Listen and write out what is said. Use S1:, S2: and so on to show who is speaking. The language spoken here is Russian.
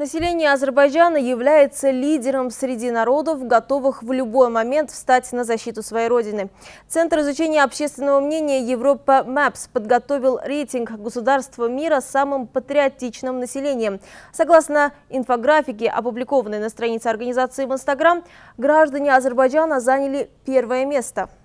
S1: Население Азербайджана является лидером среди народов, готовых в любой момент встать на защиту своей родины. Центр изучения общественного мнения Европа Maps подготовил рейтинг государства мира с самым патриотичным населением. Согласно инфографике, опубликованной на странице организации в Инстаграм, граждане Азербайджана заняли первое место –